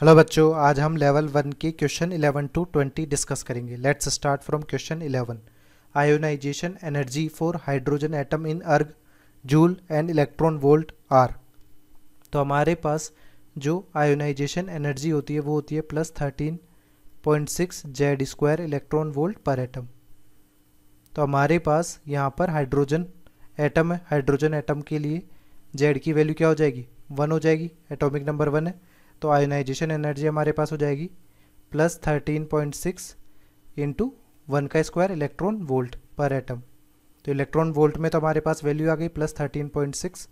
Hello बच्चों आज हम लेवल वन के question eleven to twenty discuss करेंगे let's start from question eleven ionisation energy for hydrogen atom in erg joule and electron volt are तो हमारे पास जो आयोनाइजेशन एनर्जी होती है वो होती है plus thirteen point six Z square electron volt per atom तो हमारे पास यहाँ पर हाइड्रोजन एटम है हाइड्रोजन एटम के लिए जेड की वैल्यू क्या हो जाएगी वन हो जाएगी एटॉमिक नंबर वन है तो आयोनाइजेशन एनर्जी हमारे पास हो जाएगी plus thirteen point six into one का square electron volt per atom तो इलेक्ट्रॉन वोल्ट में तो हमारे पास वैल्यू आ गई प्लस थर्टीन पॉइंट सिक्स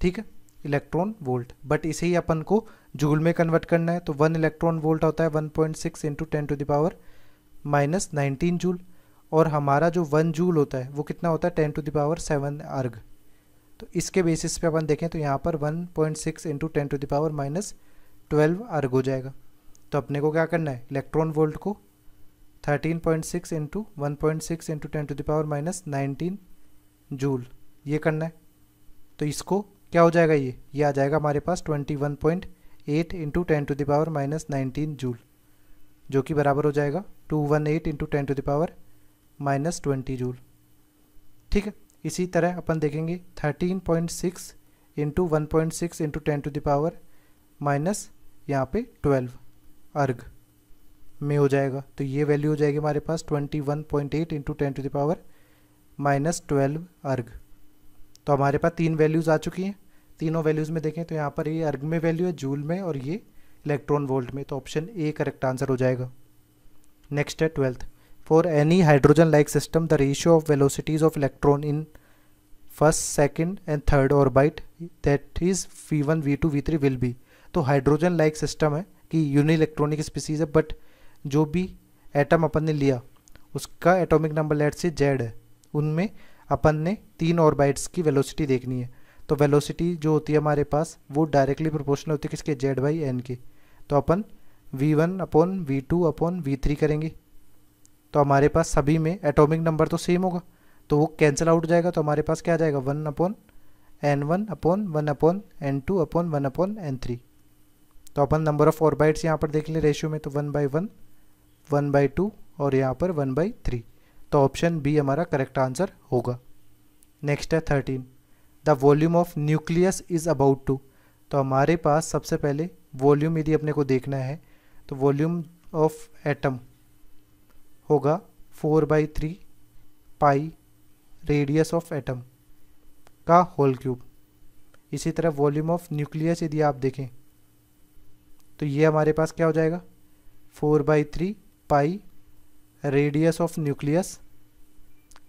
ठीक है इलेक्ट्रॉन वोल्ट बट इसे ही अपन को जूल में कन्वर्ट करना है तो वन इलेक्ट्रॉन वोल्ट होता है one point six into ten to the power minus nineteen joule और हमारा जो वन जूल होता है वो कितना होता है टेन टू दावर सेवन अर्ग तो इसके बेसिस पे अपन देखें तो यहाँ पर 1.6 point six into ten to the power minus twelve erg हो जाएगा तो अपने को क्या करना है इलेक्ट्रॉन वोल्ट को 13.6 point six into one point six into ten to the power minus nineteen joule ये करना है तो इसको क्या हो जाएगा ये ये आ जाएगा हमारे पास 21.8 one point eight into ten to the power minus nineteen joule जो कि बराबर हो जाएगा two one eight into ten to the power minus twenty joule ठीक है इसी तरह अपन देखेंगे thirteen point six into one point six into ten to the power minus यहाँ पे ट्वेल्व अर्घ में हो जाएगा तो ये वैल्यू हो जाएगी हमारे पास twenty one point eight into ten to the power minus twelve erg तो हमारे पास तीन वैल्यूज़ आ चुकी हैं तीनों वैल्यूज़ में देखें तो यहाँ पर ये अर्ग में वैल्यू है जूल में और ये इलेक्ट्रॉन वोल्ट में तो ऑप्शन ए करेक्ट आंसर हो जाएगा नेक्स्ट है twelfth for any hydrogen For any hydrogen-like system, the ratio of velocities of electron in first, second that is V one V two V three will be तो hydrogen like system है कि uni electronic species है but जो भी atom अपन ने लिया उसका एटोमिक नंबर लेट से जेड है उनमें अपन ने तीन ऑर्बिट्स की वेलोसिटी देखनी है तो वेलोसिटी जो होती है हमारे पास वो डायरेक्टली प्रोपोर्शनल होती है किसके जेड बाई एन के तो अपन V one upon V two upon V three करेंगे तो हमारे पास सभी में एटॉमिक नंबर तो सेम होगा तो वो कैंसिल आउट हो जाएगा तो हमारे पास क्या आ जाएगा one upon N one upon one upon n two upon one upon n three तो अपन नंबर ऑफ ऑर्बाइट्स यहाँ पर देख लें रेशियो में तो one by one one by two और यहाँ पर वन बाई थ्री तो ऑप्शन बी हमारा करेक्ट आंसर होगा नेक्स्ट है thirteen the volume of nucleus is about to तो हमारे पास सबसे पहले वॉल्यूम यदि अपने को देखना है तो वॉल्यूम ऑफ एटम होगा four by three pi radius of atom का होल क्यूब इसी तरह वॉल्यूम ऑफ न्यूक्लियस यदि आप देखें तो ये हमारे पास क्या हो जाएगा four by three pi radius of nucleus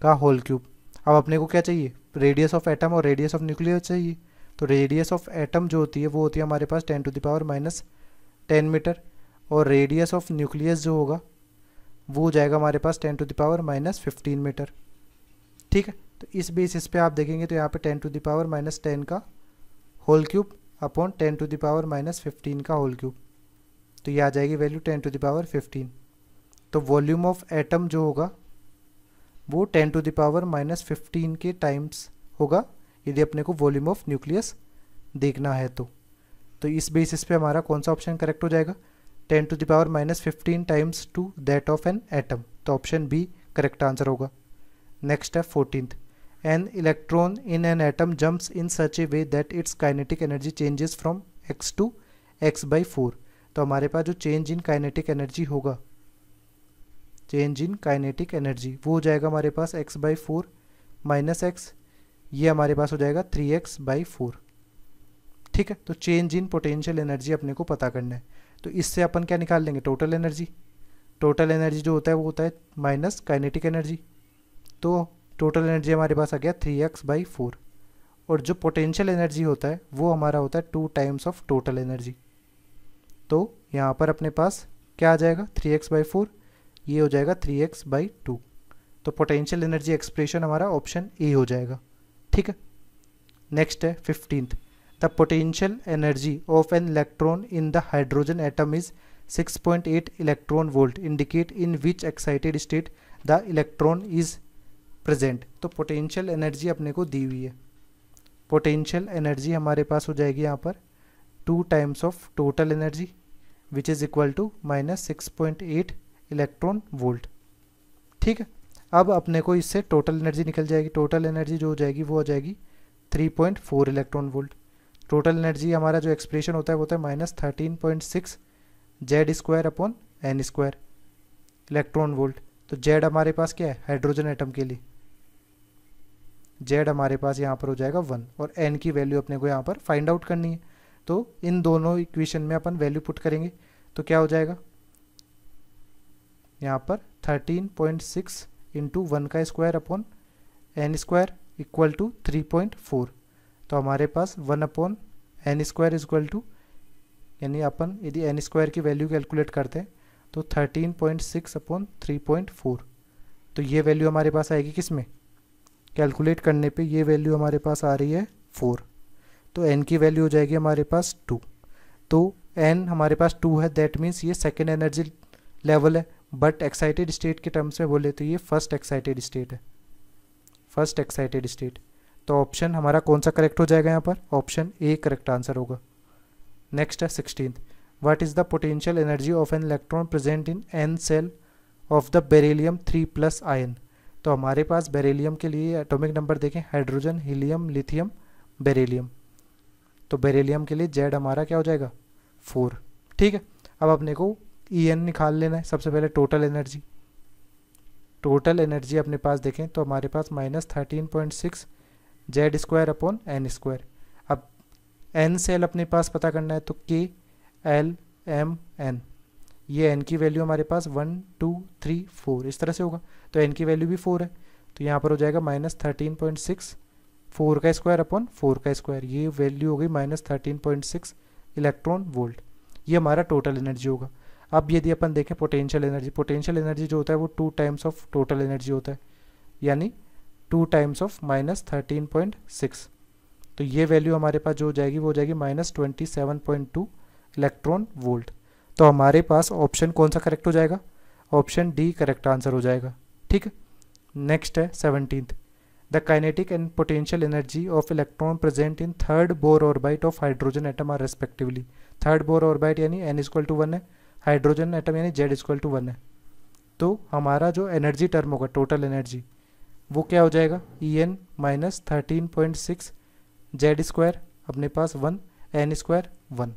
का होल क्यूब अब अपने को क्या चाहिए रेडियस ऑफ एटम और रेडियस ऑफ न्यूक्लियस चाहिए तो रेडियस ऑफ एटम जो होती है वो होती है हमारे पास ten to the power minus ten metre और रेडियस ऑफ न्यूक्लियस जो होगा वो हो जाएगा हमारे पास ten to the power minus fifteen metre ठीक है तो इस बेसिस पे आप देखेंगे तो यहाँ पे ten to the power minus ten का whole cube upon ten to the power minus fifteen का होल क्यूब तो ये आ जाएगी value ten to the power fifteen तो वॉल्यूम ऑफ एटम जो होगा वो ten to the power minus fifteen के टाइम्स होगा यदि अपने को वॉल्यूम ऑफ न्यूक्लियस देखना है तो तो इस बेसिस पे हमारा कौन सा ऑप्शन करेक्ट हो जाएगा ten to the power minus fifteen times to that of an atom तो ऑप्शन बी करेक्ट आंसर होगा नेक्स्ट है fourteen an electron in an atom jumps in such a way that its kinetic energy changes from X to X by four तो हमारे पास जो change in kinetic energy होगा change in kinetic energy वो हो जाएगा हमारे पास X by four minus X ये हमारे पास हो जाएगा थ्री एक्स बाई फोर ठीक है तो चेंज इन पोटेंशियल एनर्जी अपने को पता करना है तो इससे अपन क्या निकाल लेंगे टोटल एनर्जी टोटल एनर्जी जो होता है वो होता है माइनस काइनेटिक एनर्जी तो टोटल एनर्जी हमारे पास आ गया थ्री एक्स बाई फोर और जो पोटेंशियल एनर्जी होता है वो हमारा होता है two times of total energy तो यहाँ पर अपने पास क्या आ जाएगा थ्री एक्स बाई फोर ये हो जाएगा थ्री एक्स बाई टू तो पोटेंशियल एनर्जी एक्सप्रेशन हमारा ऑप्शन ए हो जाएगा ठीक है नेक्स्ट है fifteenth The potential energy of an electron in the hydrogen atom is 6.8 electron volt indicate in which excited state the electron is present. तो potential energy अपने को दी हुई है potential energy हमारे पास हो जाएगी यहाँ पर two times of total energy which is equal to minus six point eight electron volt ठीक है अब अपने को इससे टोटल एनर्जी निकल जाएगी टोटल एनर्जी जो हो जाएगी वो हो जाएगी three point four electron volt total energy हमारा जो एक्सप्रेशन होता है वो होता है minus thirteen point six Z square upon n square electron volt तो जेड हमारे पास क्या है हाइड्रोजन एटम के लिए जेड हमारे पास यहाँ पर हो जाएगा वन और एन की वैल्यू अपने को यहाँ पर फाइंड आउट करनी है तो इन दोनों इक्वेशन में अपन वैल्यू पुट करेंगे तो क्या हो जाएगा यहाँ पर thirteen point six into one का square upon n square equal to three point four तो हमारे पास one upon n square is equal to यानी अपन यदि एन स्क्वायर की वैल्यू कैलकुलेट करते हैं तो thirteen point six upon three point four तो ये वैल्यू हमारे पास आएगी किस में कैलकुलेट करने पे ये वैल्यू हमारे पास आ रही है फोर तो एन की वैल्यू हो जाएगी हमारे पास टू तो एन हमारे पास टू है दैट मीन्स ये सेकेंड एनर्जी लेवल है बट एक्साइटेड स्टेट के टर्म्स में बोले तो ये फर्स्ट एक्साइटेड स्टेट है फर्स्ट एक्साइटेड स्टेट तो ऑप्शन हमारा कौन सा करेक्ट हो जाएगा यहाँ पर ऑप्शन ए करेक्ट आंसर होगा नेक्स्ट है sixteen what is the potential energy of an electron present in N shell of the beryllium three plus ion तो हमारे पास बेरेलियम के लिए एटॉमिक नंबर देखें हाइड्रोजन हीलियम लिथियम बेरेलियम तो beryllium के लिए जेड हमारा क्या हो जाएगा फोर ठीक है अब अपने को ई एन निकाल लेना है सबसे पहले टोटल एनर्जी टोटल एनर्जी अपने पास देखें तो हमारे पास minus thirteen point six Z square upon n square अब एन सेल अपने पास पता करना है तो के एल एम एन ये एन की वैल्यू हमारे पास वन टू थ्री फोर इस तरह से होगा तो एन की वैल्यू भी फोर है तो यहाँ पर हो जाएगा minus thirteen point six four का स्क्वायर अपॉन फोर का स्क्वायर ये वैल्यू हो गई minus thirteen point six electron volt ये हमारा टोटल एनर्जी होगा अब यदि अपन देखें पोटेंशियल एनर्जी पोटेंशियल एनर्जी जो होता है वो two times of total energy होता है यानी two times of minus thirteen point six तो ये वैल्यू हमारे पास जो हो जाएगी वो हो जाएगी minus twenty seven point two electron volt तो हमारे पास ऑप्शन कौन सा करेक्ट हो जाएगा ऑप्शन डी करेक्ट आंसर हो जाएगा ठीक है नेक्स्ट है seventeenth the kinetic and potential energy of electron present in third Bohr orbit of hydrogen atom are respectively third Bohr orbit यानी एन इज्क्वल टू वन है hydrogen atom यानी Z equal to one है तो हमारा जो energy term होगा total energy वो क्या हो जाएगा E n minus thirteen point six Z square अपने पास वन एन स्क्वायर वन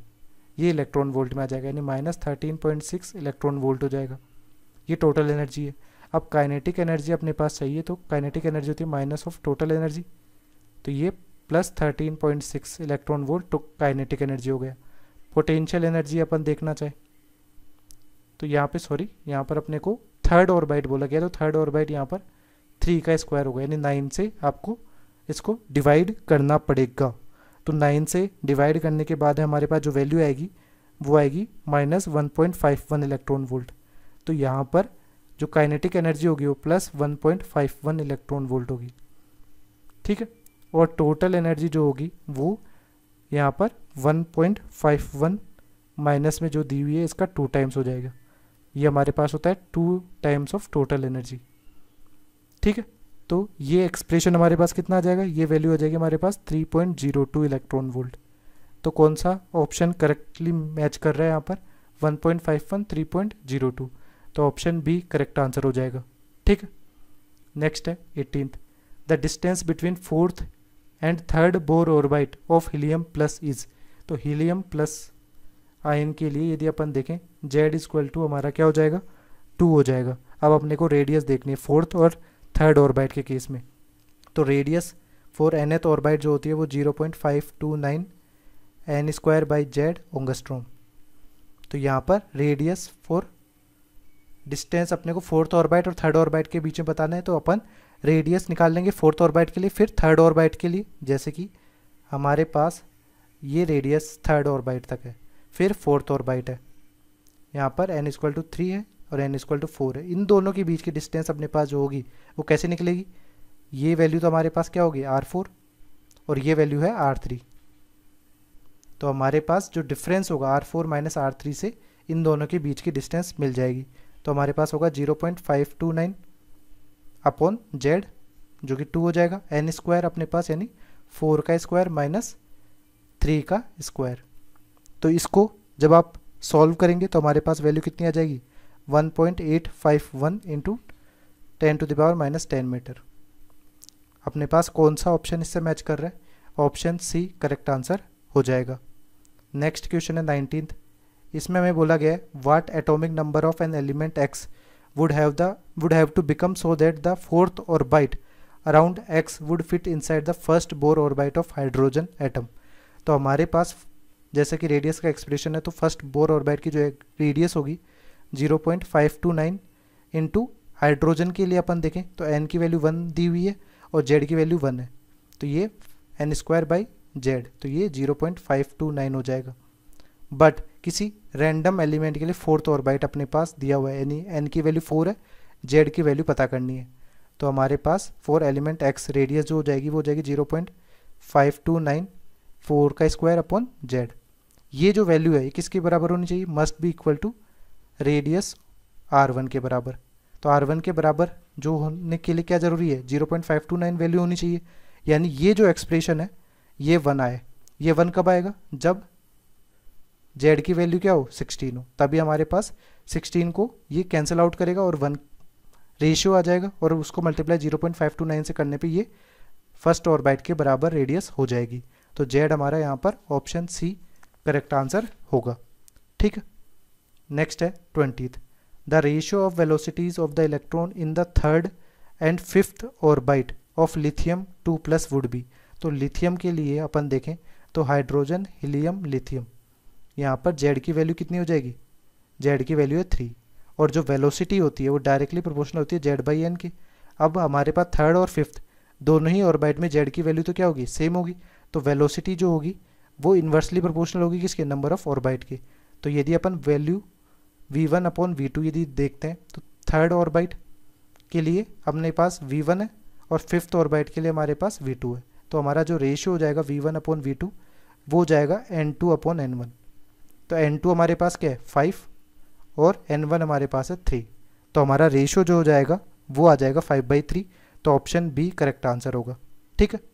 ये इलेक्ट्रॉन वोल्ट में आ जाएगा यानी minus thirteen point six electron volt हो जाएगा ये टोटल एनर्जी है अब काइनेटिक एनर्जी अपने पास चाहिए तो काइनेटिक एनर्जी होती है माइनस ऑफ टोटल एनर्जी तो ये plus thirteen point six electron volt तो काइनेटिक एनर्जी हो गया पोटेंशियल एनर्जी अपन देखना चाहे तो यहाँ पे सॉरी यहाँ पर अपने को थर्ड ऑर्बाइट बोला गया तो थर्ड ऑर्बाइट यहाँ पर थ्री का स्क्वायर होगा यानी नाइन से आपको इसको डिवाइड करना पड़ेगा तो नाइन से डिवाइड करने के बाद हमारे पास जो वैल्यू आएगी वो आएगी minus one point five one electron volt तो यहाँ पर जो काइनेटिक एनर्जी होगी वो plus one point five one electron volt होगी ठीक है और टोटल एनर्जी जो होगी वो यहाँ पर one point five one minus में जो दी हुई है इसका टू टाइम्स हो जाएगा ये हमारे पास होता है two times of total energy ठीक है तो ये एक्सप्रेशन हमारे पास कितना आ जाएगा ये वैल्यू आ जाएगी हमारे पास 3.02 इलेक्ट्रॉन वोल्ट तो कौन सा ऑप्शन करेक्टली मैच कर रहा है यहाँ पर 1.51 3.02 तो ऑप्शन बी करेक्ट आंसर हो जाएगा ठीक है नेक्स्ट है eighteenth the distance between fourth and third Bohr orbit of helium plus is तो हीलियम प्लस आयन के लिए यदि अपन देखें जेड इज क्वल टू हमारा क्या हो जाएगा टू हो जाएगा अब अपने को रेडियस देखनी है फोर्थ और थर्ड ऑर्बाइट के केस में तो रेडियस फोर एन एथ ऑर्बाइट जो होती है वो zero point five two nine n square by Z angstrom तो यहाँ पर रेडियस फॉर डिस्टेंस अपने को फोर्थ ऑर्बाइट और थर्ड ऑर्बाइट के बीच में बताना है तो अपन रेडियस निकाल लेंगे फोर्थ ऑर्बाइट के लिए फिर थर्ड ऑर्बाइट के लिए जैसे कि हमारे पास ये रेडियस थर्ड ऑर्बाइट तक है फिर फोर्थ ऑर्बाइट है यहाँ पर एन इजक्वल टू थ्री है और एन इजक्वल टू फोर है इन दोनों के बीच की डिस्टेंस अपने पास जो होगी वो कैसे निकलेगी ये वैल्यू तो हमारे पास क्या होगी आर फोर और ये वैल्यू है आर थ्री तो हमारे पास जो डिफरेंस होगा R four minus R three से इन दोनों के बीच की डिस्टेंस मिल जाएगी तो हमारे पास होगा zero point five two nine upon Z जो कि टू हो जाएगा एन स्क्वायर अपने पास यानी फोर का स्क्वायर माइनस थ्री का स्क्वायर तो इसको जब आप सॉल्व करेंगे तो हमारे पास वैल्यू कितनी आ जाएगी 1.851 into ten to power minus ten metre अपने पास कौन सा ऑप्शन इससे मैच कर रहा है ऑप्शन सी करेक्ट आंसर हो जाएगा नेक्स्ट क्वेश्चन है नाइनटीन इसमें हमें बोला गया है what atomic number of an element X would have the would have to become so that the fourth orbit around X would fit inside the first Bohr orbit of hydrogen atom तो हमारे पास जैसे कि radius का expression है तो first Bohr और bite की जो रेडियस होगी zero point five two nine into hydrogen के लिए अपन देखें तो एन की वैल्यू वन दी हुई है और जेड की वैल्यू वन है तो ये एन स्क्वायर बाई जेड तो ये zero point five two nine हो जाएगा बट किसी रैंडम एलिमेंट के लिए फोर्थ और बाइट अपने पास दिया हुआ है यानी एन की वैल्यू फोर है जेड की वैल्यू पता करनी है तो हमारे पास फोर एलिमेंट एक्स रेडियस जो हो जाएगी वो हो जाएगी zero point five two nine four का स्क्वायर अपॉन जेड ये जो वैल्यू है ये किसके बराबर होनी चाहिए must be equal to radius R one के बराबर तो आर वन के बराबर जो होने के लिए क्या ज़रूरी है zero point five two nine value होनी चाहिए यानी ये जो एक्सप्रेशन है ये वन आए ये वन कब आएगा जब जेड की वैल्यू क्या हो सिक्सटीन हो तभी हमारे पास सिक्सटीन को ये कैंसिल आउट करेगा और वन रेशियो आ जाएगा और उसको multiply zero point five two nine से करने पे ये फर्स्ट और बाइट के बराबर रेडियस हो जाएगी तो जेड हमारा यहाँ पर ऑप्शन सी करेक्ट आंसर होगा ठीक है नेक्स्ट है twentieth the ratio of velocities of the electron in the third and fifth orbit of lithium two plus would be तो लिथियम के लिए अपन देखें तो हाइड्रोजन हीलियम लिथियम यहाँ पर जेड की वैल्यू कितनी हो जाएगी जेड की वैल्यू है थ्री और जो वेलोसिटी होती है वो डायरेक्टली प्रोपोर्शनल होती है जेड बाई एन की अब हमारे पास थर्ड और फिफ्थ दोनों ही ऑर्बिट में जेड की वैल्यू तो क्या होगी सेम होगी तो वेलोसिटी जो होगी वो इन्वर्सली प्रोपोर्शनल होगी किसके नंबर ऑफ ऑर्बिट के तो यदि अपन value V one upon V two यदि देखते हैं तो थर्ड ऑर्बाइट के लिए अपने पास वी वन है और फिफ्थ ऑर्बाइट के लिए हमारे पास वी टू है तो हमारा जो रेशियो हो जाएगा V one upon V two वो जाएगा N two upon N one तो एन टू हमारे पास क्या है फाइव और एन वन हमारे पास है थ्री तो हमारा रेशियो जो हो जाएगा वो आ जाएगा फाइव बाई थ्री तो ऑप्शन बी करेक्ट आंसर होगा ठीक है